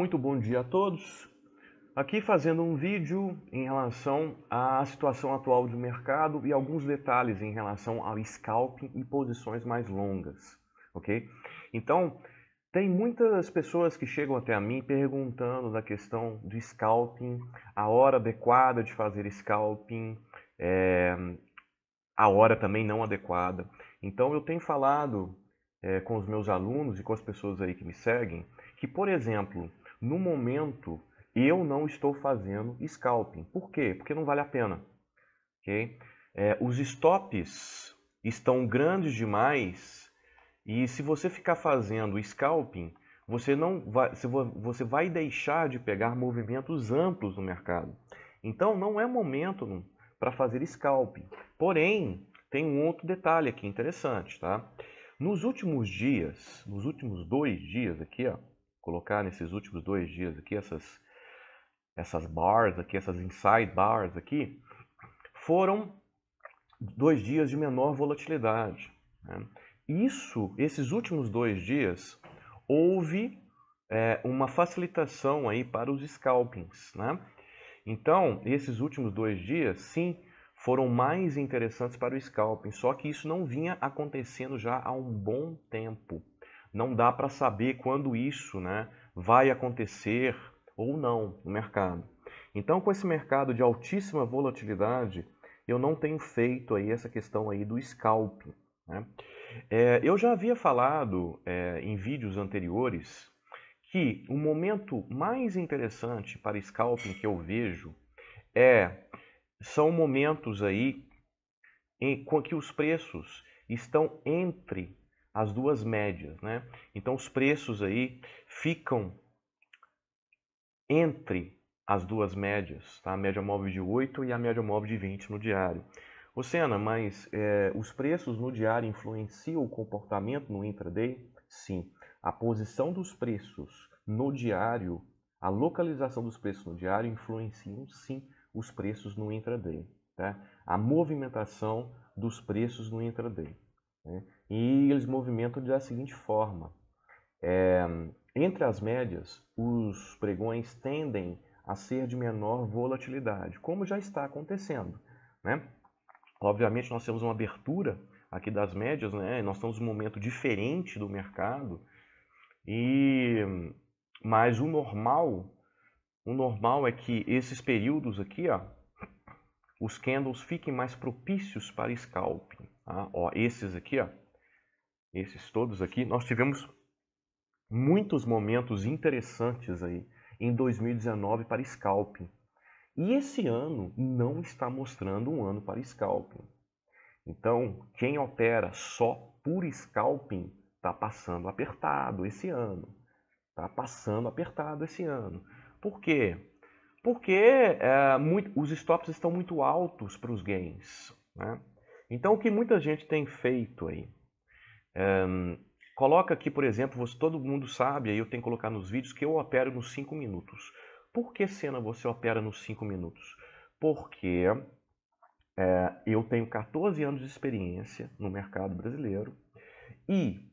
muito bom dia a todos. Aqui fazendo um vídeo em relação à situação atual do mercado e alguns detalhes em relação ao scalping e posições mais longas, ok? Então, tem muitas pessoas que chegam até a mim perguntando da questão do scalping, a hora adequada de fazer scalping, é, a hora também não adequada. Então, eu tenho falado é, com os meus alunos e com as pessoas aí que me seguem, que, por exemplo, no momento, eu não estou fazendo scalping. Por quê? Porque não vale a pena. Okay? É, os stops estão grandes demais e se você ficar fazendo scalping, você não vai, você vai deixar de pegar movimentos amplos no mercado. Então não é momento para fazer scalping. Porém, tem um outro detalhe aqui interessante, tá? Nos últimos dias, nos últimos dois dias aqui, ó, colocar nesses últimos dois dias aqui, essas, essas bars aqui, essas inside bars aqui, foram dois dias de menor volatilidade. Né? Isso, esses últimos dois dias, houve é, uma facilitação aí para os scalpings, né? Então, esses últimos dois dias, sim, foram mais interessantes para o scalping, só que isso não vinha acontecendo já há um bom tempo não dá para saber quando isso né, vai acontecer ou não no mercado. Então, com esse mercado de altíssima volatilidade, eu não tenho feito aí essa questão aí do scalp. Né? É, eu já havia falado é, em vídeos anteriores que o momento mais interessante para scalping que eu vejo é são momentos aí em com que os preços estão entre as duas médias, né? Então os preços aí ficam entre as duas médias, tá? a média móvel de 8 e a média móvel de 20 no diário. Ô Sena, mas é, os preços no diário influenciam o comportamento no intraday? Sim. A posição dos preços no diário, a localização dos preços no diário influenciam sim os preços no intraday. Tá? A movimentação dos preços no intraday. Né? E eles movimentam da seguinte forma: é, entre as médias, os pregões tendem a ser de menor volatilidade, como já está acontecendo. Né? Obviamente, nós temos uma abertura aqui das médias, né? nós estamos num momento diferente do mercado, e mas o normal, o normal é que esses períodos aqui, ó, os candles fiquem mais propícios para scalping. Ah, ó, esses aqui, ó, esses todos aqui, nós tivemos muitos momentos interessantes aí em 2019 para scalping. E esse ano não está mostrando um ano para scalping. Então, quem opera só por scalping está passando apertado esse ano. Está passando apertado esse ano. Por quê? Porque é, eh, muito, os stops estão muito altos para os gains. Né? Então, o que muita gente tem feito aí? Um, coloca aqui, por exemplo, você, todo mundo sabe, aí eu tenho que colocar nos vídeos, que eu opero nos 5 minutos. Por que cena você opera nos 5 minutos? Porque é, eu tenho 14 anos de experiência no mercado brasileiro e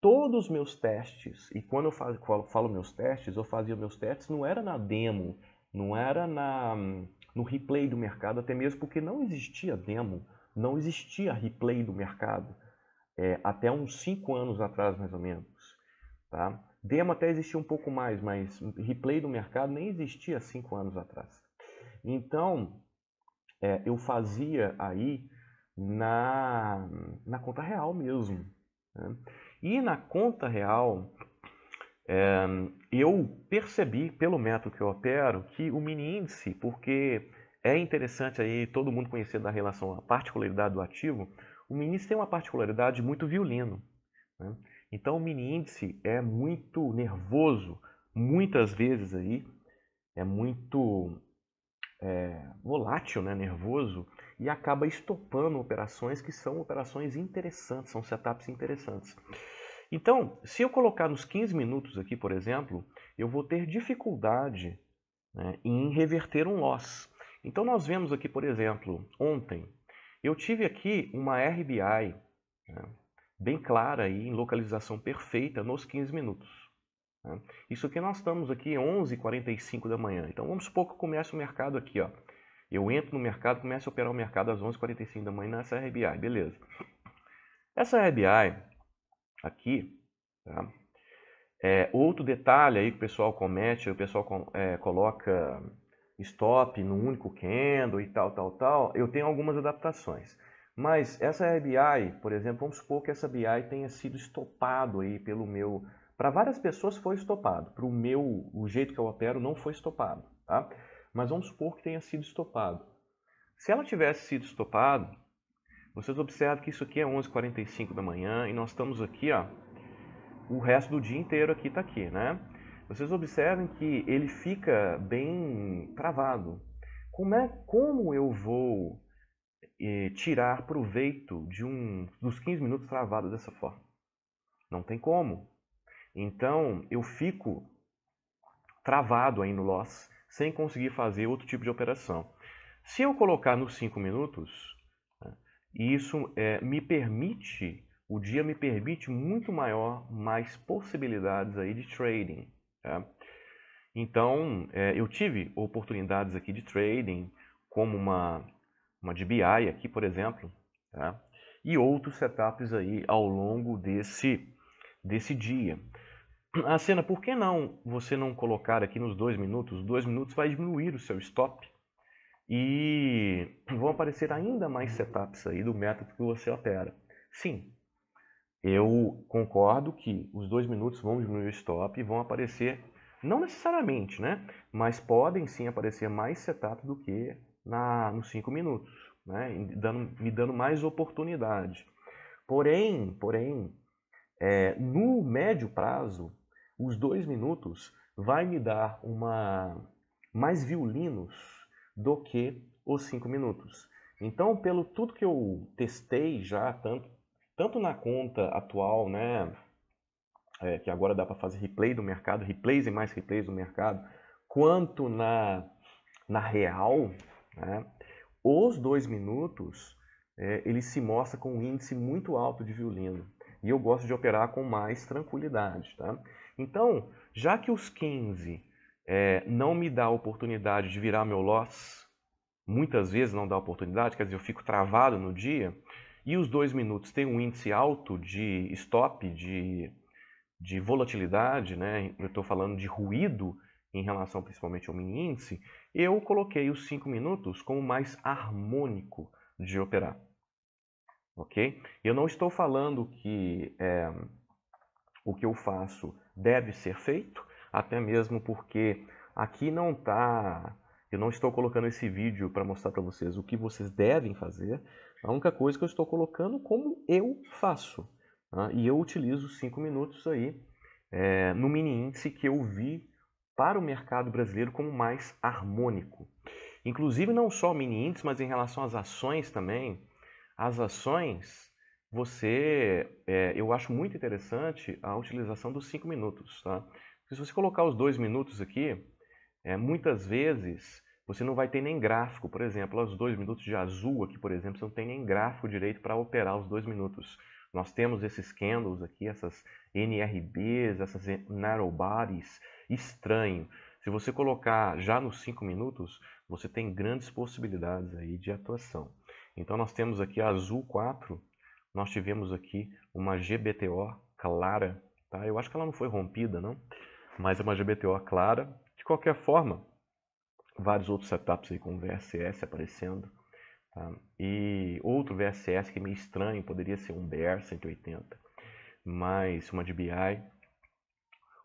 todos os meus testes, e quando eu falo, falo, falo, meus testes, eu fazia meus testes, não era na demo, não era na, no replay do mercado, até mesmo porque não existia demo não existia replay do mercado é, até uns 5 anos atrás, mais ou menos. Tá? Demo até existia um pouco mais, mas replay do mercado nem existia 5 anos atrás. Então, é, eu fazia aí na, na conta real mesmo. Né? E na conta real, é, eu percebi, pelo método que eu opero, que o mini índice, porque é interessante aí todo mundo conhecer da relação à particularidade do ativo. O mini índice tem uma particularidade muito violino. Né? Então o mini índice é muito nervoso, muitas vezes aí é muito é, volátil, né? nervoso e acaba estopando operações que são operações interessantes, são setups interessantes. Então, se eu colocar nos 15 minutos aqui, por exemplo, eu vou ter dificuldade né, em reverter um loss. Então nós vemos aqui, por exemplo, ontem eu tive aqui uma RBI né, bem clara e em localização perfeita nos 15 minutos. Né. Isso que nós estamos aqui 11h45 da manhã. Então vamos supor que comece o mercado aqui, ó. Eu entro no mercado, começo a operar o mercado às 11h45 da manhã nessa RBI, beleza. Essa RBI aqui, tá? É, outro detalhe aí que o pessoal comete, o pessoal é, coloca stop no único candle e tal, tal, tal, eu tenho algumas adaptações. Mas essa BI, por exemplo, vamos supor que essa BI tenha sido estopado aí pelo meu... Para várias pessoas foi estopado, para o meu, o jeito que eu opero não foi estopado, tá? Mas vamos supor que tenha sido estopado. Se ela tivesse sido estopado, vocês observam que isso aqui é 11h45 da manhã e nós estamos aqui, ó, o resto do dia inteiro aqui está aqui, né? vocês observem que ele fica bem travado. Como, é, como eu vou eh, tirar proveito de um dos 15 minutos travado dessa forma? Não tem como. Então eu fico travado aí no loss, sem conseguir fazer outro tipo de operação. Se eu colocar nos 5 minutos, né, isso é, me permite, o dia me permite muito maior, mais possibilidades aí de trading. Tá? Então, é, eu tive oportunidades aqui de trading, como uma, uma DBI aqui, por exemplo, tá? e outros setups aí ao longo desse, desse dia. A ah, cena, por que não você não colocar aqui nos dois minutos? Os dois minutos vai diminuir o seu stop e vão aparecer ainda mais setups aí do método que você opera. Sim, eu concordo que os dois minutos vão diminuir o stop e vão aparecer, não necessariamente, né? Mas podem sim aparecer mais setup do que na, nos cinco minutos, né? Dando, me dando mais oportunidade. Porém, porém, é, no médio prazo, os dois minutos vai me dar uma mais violinos do que os cinco minutos. Então, pelo tudo que eu testei já, tanto tanto na conta atual, né, é, que agora dá para fazer replay do mercado, replays e mais replays do mercado, quanto na, na real, né, os dois minutos é, ele se mostra com um índice muito alto de violino. E eu gosto de operar com mais tranquilidade. Tá? Então, já que os 15 é, não me dá a oportunidade de virar meu loss, muitas vezes não dá a oportunidade, quer dizer, eu fico travado no dia, e os dois minutos têm um índice alto de stop, de, de volatilidade, né? eu estou falando de ruído em relação principalmente ao mini índice, eu coloquei os cinco minutos como mais harmônico de operar. Ok? Eu não estou falando que é, o que eu faço deve ser feito, até mesmo porque aqui não está. Eu não estou colocando esse vídeo para mostrar para vocês o que vocês devem fazer, a única coisa que eu estou colocando como eu faço. Tá? E eu utilizo cinco minutos aí é, no mini índice que eu vi para o mercado brasileiro como mais harmônico. Inclusive não só mini índice, mas em relação às ações também. As ações, você, é, eu acho muito interessante a utilização dos cinco minutos, tá? se você colocar os dois minutos aqui, é, muitas vezes você não vai ter nem gráfico, por exemplo, os dois minutos de azul aqui, por exemplo, você não tem nem gráfico direito para operar os dois minutos. Nós temos esses candles aqui, essas NRBs, essas narrow bodies, estranho. Se você colocar já nos cinco minutos, você tem grandes possibilidades aí de atuação. Então nós temos aqui a Azul 4, nós tivemos aqui uma GBTO clara, tá? Eu acho que ela não foi rompida, não, mas é uma GBTO clara. De qualquer forma, vários outros setups aí com VSS aparecendo. Tá? E outro VSS que é meio estranho, poderia ser um BR-180, mas uma DBI.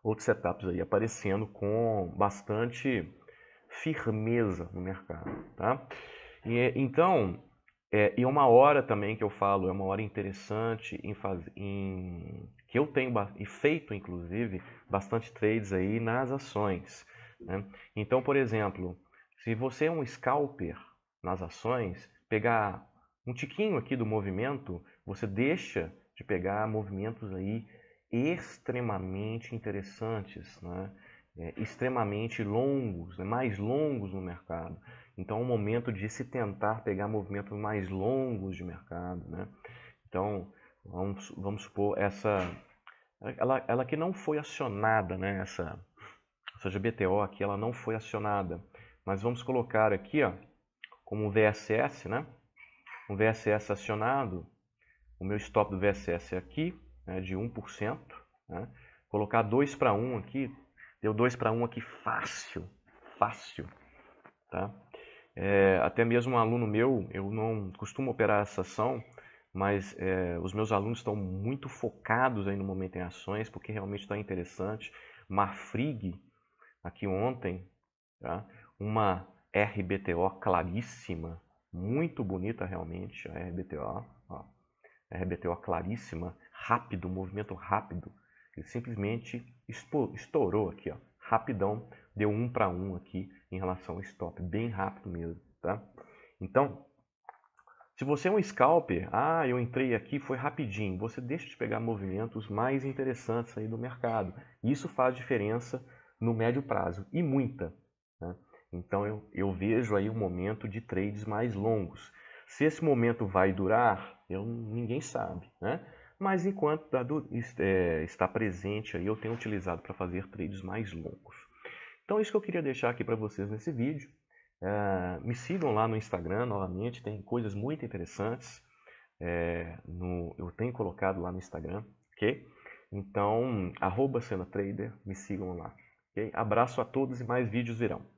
Outros setups aí aparecendo com bastante firmeza no mercado, tá? E, então, é, e é uma hora também que eu falo, é uma hora interessante em fazer, em, que eu tenho e feito, inclusive, bastante trades aí nas ações. Né? Então, por exemplo, se você é um scalper nas ações, pegar um tiquinho aqui do movimento, você deixa de pegar movimentos aí extremamente interessantes, né? É, extremamente longos, né? mais longos no mercado. Então, é um momento de se tentar pegar movimentos mais longos de mercado. Né? Então, vamos, vamos supor, essa ela, ela que não foi acionada, né? essa, essa GBTO aqui, ela não foi acionada. Mas vamos colocar aqui, ó, como um VSS, né? Um VSS acionado, o meu stop do VSS é aqui, né, de 1%. Né? Colocar 2 para 1 aqui, deu 2 para 1 aqui fácil, fácil, tá? É, até mesmo um aluno meu, eu não costumo operar essa ação, mas é, os meus alunos estão muito focados aí no momento em ações, porque realmente está interessante. Marfrig, aqui ontem, tá? uma RBTO claríssima, muito bonita realmente, a RBTO, ó, RBTO claríssima, rápido, movimento rápido. Ele simplesmente estourou aqui, ó, rapidão, deu um para um aqui em relação ao stop, bem rápido mesmo, tá? Então, se você é um scalper, ah, eu entrei aqui, foi rapidinho, você deixa de pegar movimentos mais interessantes aí do mercado. Isso faz diferença no médio prazo, e muita. Né? Então eu, eu vejo aí um momento de trades mais longos. Se esse momento vai durar, eu, ninguém sabe, né? Mas enquanto é, está presente aí, eu tenho utilizado para fazer trades mais longos. Então isso que eu queria deixar aqui para vocês nesse vídeo. É, me sigam lá no Instagram novamente, tem coisas muito interessantes. É, no, eu tenho colocado lá no Instagram, ok? Então, arroba Trader, me sigam lá. Okay? Abraço a todos e mais vídeos virão.